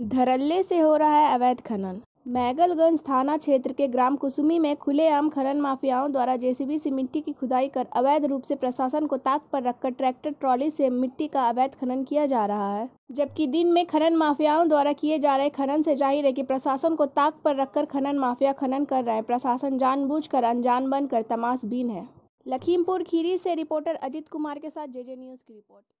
धरल्ले से हो रहा है अवैध खनन मैगलगंज थाना क्षेत्र के ग्राम कुसुमी में खुलेआम खनन माफियाओं द्वारा जेसीबी से मिट्टी की खुदाई कर अवैध रूप से प्रशासन को ताक पर रखकर ट्रैक्टर ट्रॉली से मिट्टी का अवैध खनन किया जा रहा है जबकि दिन में खनन माफियाओं द्वारा किए जा रहे खनन से जाहिर है कि प्रशासन को ताक पर रखकर खनन माफिया खनन कर रहे हैं प्रशासन कर अनजान बनकर तमाशबीन है लखीमपुर खीरी से रिपोर्टर अजित कुमार के साथ जेजे न्यूज की रिपोर्ट